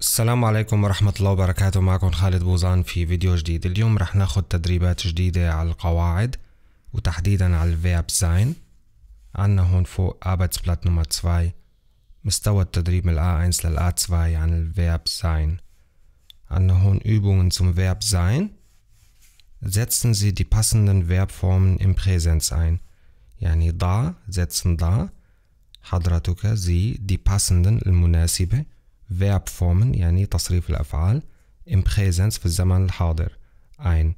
السلام عليكم ورحمة الله وبركاته معكم خالد بوزان في فيديو جديد اليوم رح ناخد تدريبات جديدة على القواعد وتحديدا على الفيرب ساين عنا هون فوق Arbeitsblatt نمرة 2 مستوى التدريب من A1 لل A2 عن الفيرب ساين عنا هون Übungen zum Verb sein Setzen Sie die passenden Verbformen im Präsens ein. يعني da setzen da حضرتك Sie die passenden المناسبة verb formen يعني تصريف الأفعال im presence في الزمن الحاضر ein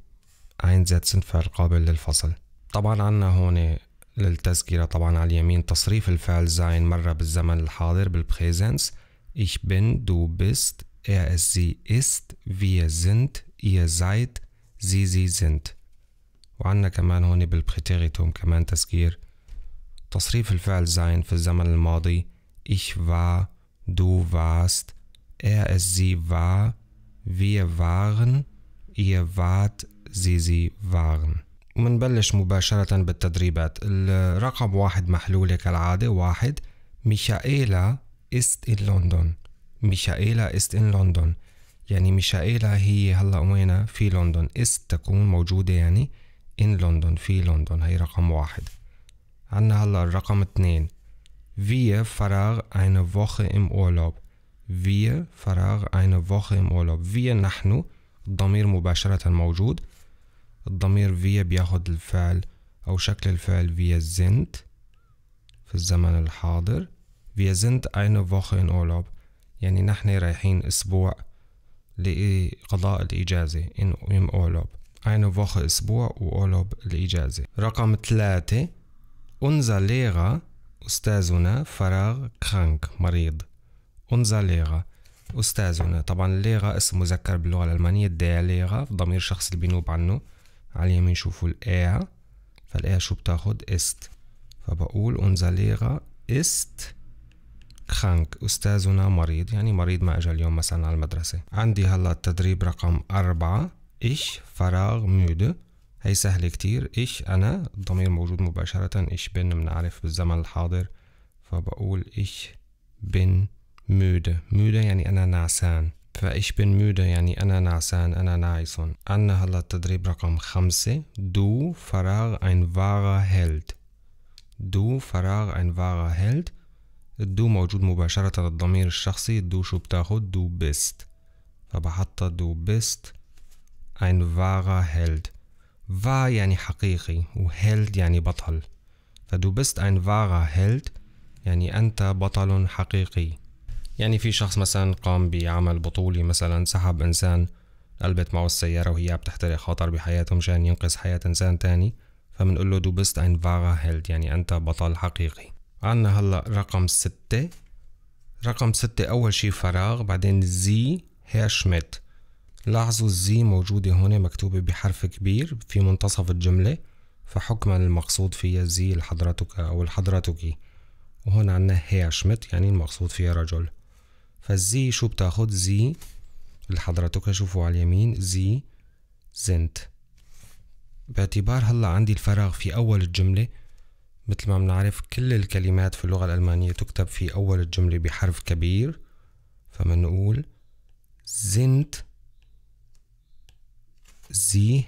einsetzen فعل قابل للفصل طبعا عنا هون للتذكرة طبعا على اليمين تصريف الفعل sein مرة بالزمن الحاضر بالبريزنس ich bin du bist er ist sie ist wir sind ihr seid sie sie sind وعنا كمان هون بالبريتيريتوم كمان تذكير تصريف الفعل sein في الزمن الماضي ich war Du warst, er es sie war, wir waren, ihr wart, sie sie waren. منبلش مباشرة بالتدريبات الرقم واحد محلولة كالعادة واحد ميشائيلا است ان لندن ميشائيلا است ان لندن يعني ميشائيلا هي هلا وين في لندن است تكون موجودة يعني ان لندن في لندن هي رقم واحد عنا هلا الرقم اثنين Wir فراغ eine Woche im Urlaub. Wir فراغ eine Woche im Urlaub. Wir نحن الضمير مباشرة موجود الضمير wir بياخد الفعل أو شكل الفعل wir sind في الزمن الحاضر wir sind eine Woche in Urlaub يعني نحن رايحين أسبوع لقضاء الإجازة im Urlaub eine Woche أسبوع و Urlaub الإجازة رقم ثلاثة unser Lehrer أستاذنا فراغ كرانك مريض أنزا ليغا أستاذنا طبعا ليغا اسم مذكر باللغة الألمانية دا ليغا ضمير شخص اللي بينوب عنه على اليمين شوفوا الآية فالآية شو بتاخد است فبقول أنزا ليغا است كرانك أستاذنا مريض يعني مريض ما أجا اليوم مثلا على المدرسة عندي هلا التدريب رقم أربعة إيش فراغ مودة هي سهلة كتير إيش أنا الضمير موجود مباشرة إيش بن بنعرف بالزمن الحاضر فبقول إيش بن مودة مودة يعني أنا نعسان فإيش بن مودة يعني أنا نعسان أنا نعيس عنا هلا التدريب رقم خمسة دو فراغ ein wahrer هيلد دو فراغ ein wahrer هيلد الدو موجود مباشرة الضمير الشخصي الدو شو بتاخد دو بست فبحط دو بست ein wahrer هيلد فا يعني حقيقي وهيلد يعني بطل فدو بست ein wahrer Held يعني أنت بطل حقيقي يعني في شخص مثلا قام بعمل بطولي مثلا سحب إنسان قلبت معه السيارة وهي بتحترق خطر بحياته مشان ينقذ حياة إنسان تاني فبنقول له دو بست ein wahrer Held يعني أنت بطل حقيقي عنا هلأ رقم ستة رقم ستة أول شي فراغ بعدين زي هيرشميت لاحظوا الزي موجودة هنا مكتوبة بحرف كبير في منتصف الجملة فحكما المقصود فيها زي لحضرتك أو لحضرتك وهنا عنا هي شمت يعني المقصود فيها رجل فالزي شو بتاخد زي لحضرتك شوفوا على اليمين زي زنت باعتبار هلا عندي الفراغ في أول الجملة مثل ما بنعرف كل الكلمات في اللغة الألمانية تكتب في أول الجملة بحرف كبير فمنقول زنت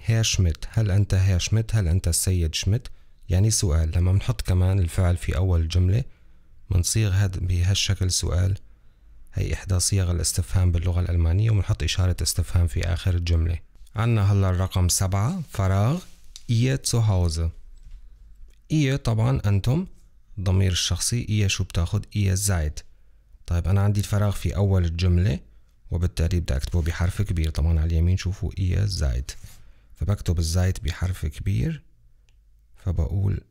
هير شميت هل أنت هير شميت هل أنت السيد شمت يعني سؤال لما بنحط كمان الفعل في أول الجملة بنصيغ هاد بهالشكل سؤال هي إحدى صيغ الاستفهام باللغة الألمانية وبنحط إشارة استفهام في آخر الجملة عنا هلا الرقم سبعة فراغ اي تو هاوز اي طبعا أنتم ضمير الشخصي اي شو بتاخد اي زايد طيب أنا عندي الفراغ في أول الجملة وبالتالي بدي اكتبه بحرف كبير طبعا على اليمين شوفوا اي e الزايد فبكتب الزايد بحرف كبير فبقول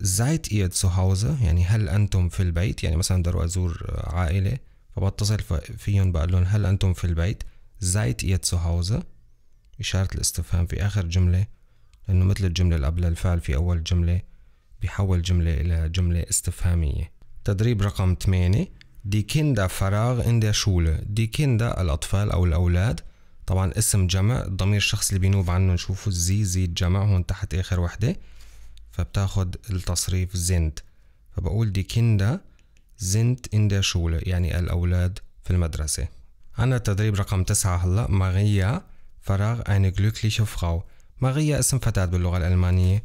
زايد اي e zu هاوزا يعني هل أنتم في البيت يعني مثلا بدي أزور عائلة فبتصل فيهم بقول لهم هل أنتم في البيت زايد اي e zu هاوزا إشارة الاستفهام في آخر جملة لأنه مثل الجملة اللي قبلها الفعل في أول جملة بيحول جملة إلى جملة استفهامية تدريب رقم 8 دي كندا فراغ إن دي شولة دي كندا الأطفال أو الأولاد طبعا اسم جمع الضمير الشخص اللي بينوب عنه نشوفه زي زي جمع هون تحت آخر وحدة فبتاخد التصريف زنت فبقول دي كندا زنت إن دي شولة يعني الأولاد في المدرسة عنا التدريب رقم تسعة هلأ ماريا فراغ eine glückliche فراو ماريا اسم فتاة باللغة الألمانية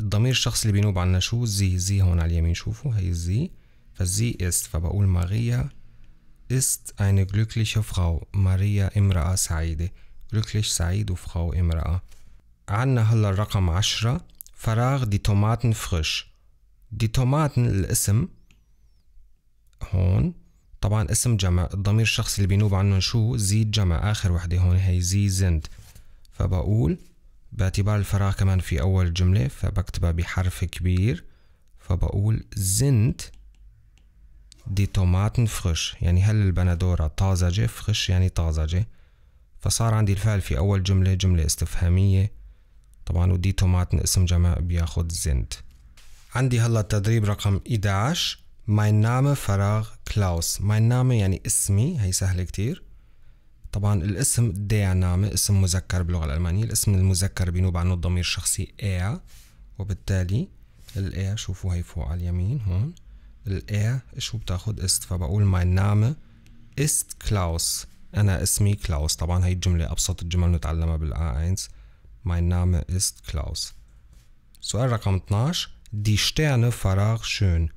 الضمير الشخص اللي بينوب عنا شو زي زي هون على اليمين شوفوا هي زي dass sie ist, فبقول ماريا ist eine glückliche Frau, ماريا امرأة سعيدة glücklich سعيد Frau امرأة. عنا هلا الرقم عشرة فراغ دي توماتن فريش دي توماتن الاسم هون طبعا اسم جمع الضمير الشخصي اللي بينوب عنه شو زيد جمع آخر وحدة هون هي زي زند فبقول باعتبار الفراغ كمان في أول جملة فبكتبها بحرف كبير فبقول زند دي توماتن فريش يعني هل البندورة طازجة فريش يعني طازجة فصار عندي الفعل في أول جملة جملة استفهامية طبعا ودي توماتن اسم جمع بياخد زند عندي هلا التدريب رقم 11 ماين نام فراغ كلاوس ماين نام يعني اسمي هي سهلة كتير طبعا الاسم دي نام اسم مذكر باللغة الألمانية الاسم المذكر بينوب عنه الضمير الشخصي إيا وبالتالي الإيا شوفوا هي فوق على اليمين هون الR شو بتاخد است فبقول mein Name ist Klaus أنا اسمي كلاوس طبعا هي الجملة أبسط الجمل نتعلمها بالا 1 mein Name ist Klaus سؤال رقم 12 دي شتيرن فراغ شون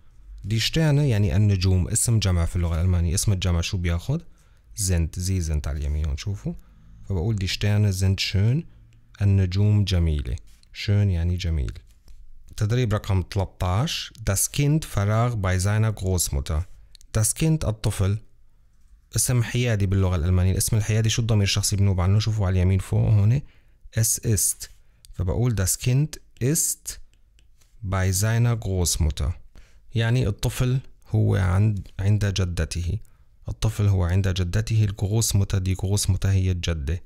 دي شتيرن يعني النجوم اسم جمع في اللغة الألمانية اسم الجمع شو بياخد زنت زي زنت على اليمين ونشوفه فبقول دي شتيرن زنت شون النجوم جميلة شون يعني جميل تدريب رقم 13 Das Kind فراغ by seiner Großmutter Das Kind الطفل اسم حيادي باللغة الألمانية الاسم الحيادي شو الضمير الشخصي بنوب عنه شوفوا على اليمين فوق هون es ist فبقول das Kind ist by seiner Großmutter يعني الطفل هو عند عند جدته الطفل هو عند جدته متى دي متى هي الجدة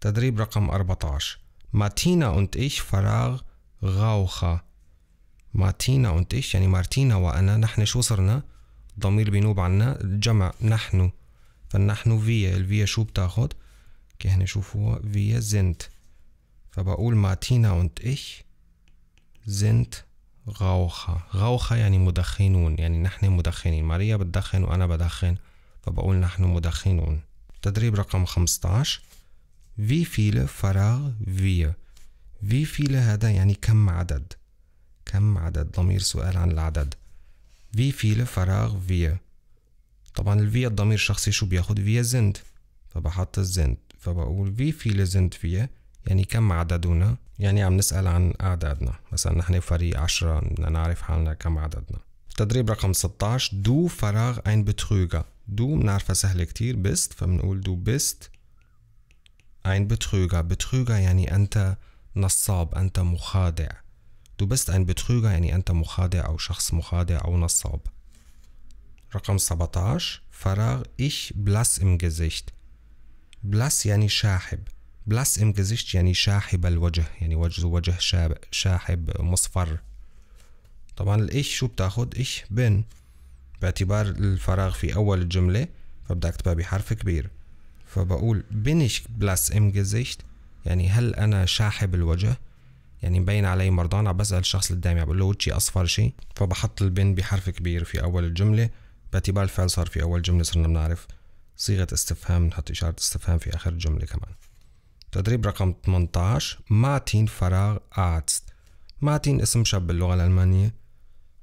تدريب رقم 14 ماتينا und ich فراغ غاوخا مارتينا وانت ايش يعني مارتينا وانا نحن شو صرنا الضمير بينوب عنا الجمع نحن فنحن فيا الفيا شو بتاخد كهنا شوفوها فيا زنت فبقول مارتينا وانت ايش زنت غاوخا غاوخا يعني مدخنون يعني نحن مدخنين ماريا بتدخن وأنا بدخن فبقول نحن مدخنون تدريب رقم 15 في viele فراغ wir في فيل هذا يعني كم عدد كم عدد ضمير سؤال عن العدد في فيل فراغ في طبعا الفي الضمير الشخصي شو بياخد فيا زند فبحط الزند فبقول في فيل زند فيا يعني كم عددنا يعني عم نسأل عن أعدادنا مثلا نحن فريق عشرة بدنا نعرف حالنا كم عددنا تدريب رقم 16 دو فراغ أين بتروغا دو بنعرفها سهلة كتير بست فبنقول دو بست أين بتروغا بتروغا يعني أنت نصاب أنت مخادع Du bist ein Betrüger يعني أنت مخادع أو شخص مخادع أو نصاب رقم 17 فراغ ich blass im Gesicht blass يعني شاحب blass im Gesicht يعني شاحب الوجه يعني وجه وجه شاب شاحب مصفر طبعا الإيش شو بتاخد ich bin باعتبار الفراغ في أول الجملة فبدأ أكتبها بحرف كبير فبقول bin ich blass im Gesicht يعني هل انا شاحب الوجه يعني مبين علي مرضان عم بسال الشخص اللي قدامي عم بقول له وجهي اصفر شيء فبحط البن بحرف كبير في اول الجمله باعتبار الفعل صار في اول جمله صرنا بنعرف صيغه استفهام نحط اشاره استفهام في اخر الجمله كمان تدريب رقم 18 ماتين فراغ آتست ماتين اسم شاب باللغة الألمانية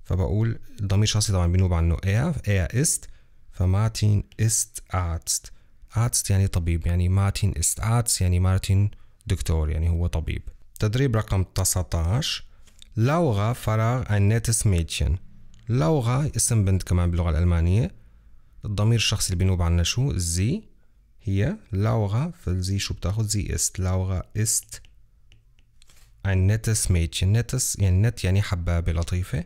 فبقول الضمير الشخصي طبعا بينوب عنه er اي است فمارتين است ارتست ارتست يعني طبيب يعني مارتين است ارتست يعني مارتين دكتور يعني هو طبيب تدريب رقم 19 لوغا فراغ ein nettes Mädchen لوغا اسم بنت كمان باللغة الألمانية الضمير الشخصي اللي بينوب عنا شو زي هي لوغا فالزي شو بتاخد زي است لوغا است ein nettes Mädchen nettes يعني نت يعني حبابة لطيفة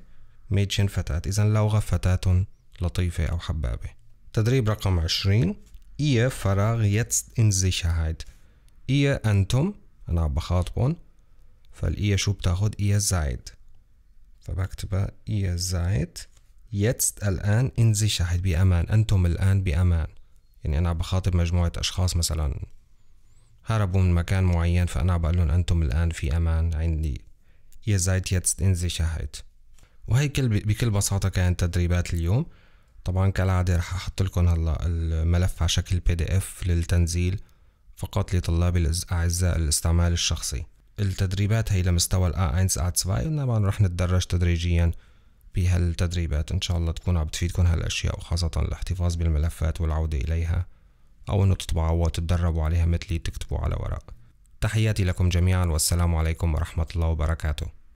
ميتشن فتاة إذا لوغا فتاة لطيفة أو حبابة تدريب رقم عشرين Ihr فراغ jetzt in Sicherheit إيا أنتم أنا عم بخاطبهم فالإيا شو بتاخد إيا زايد فبكتبها إيا زايد يتست الآن in Sicherheit بأمان أنتم الآن بأمان يعني أنا عم بخاطب مجموعة أشخاص مثلا هربوا من مكان معين فأنا بقول لهم أنتم الآن في أمان عندي ihr seid jetzt in Sicherheit وهي كل بكل بساطة كانت تدريبات اليوم طبعا كالعادة رح أحط لكم هلا الملف على شكل بي دي اف للتنزيل فقط لطلاب الأعزاء الاستعمال الشخصي التدريبات هي لمستوى الـ A1 A2 طبعا رح نتدرج تدريجيا بهالتدريبات إن شاء الله تكون عم تفيدكم هالأشياء وخاصة الاحتفاظ بالملفات والعودة إليها أو إنه تطبعوها وتتدربوا عليها مثلي تكتبوا على ورق تحياتي لكم جميعا والسلام عليكم ورحمة الله وبركاته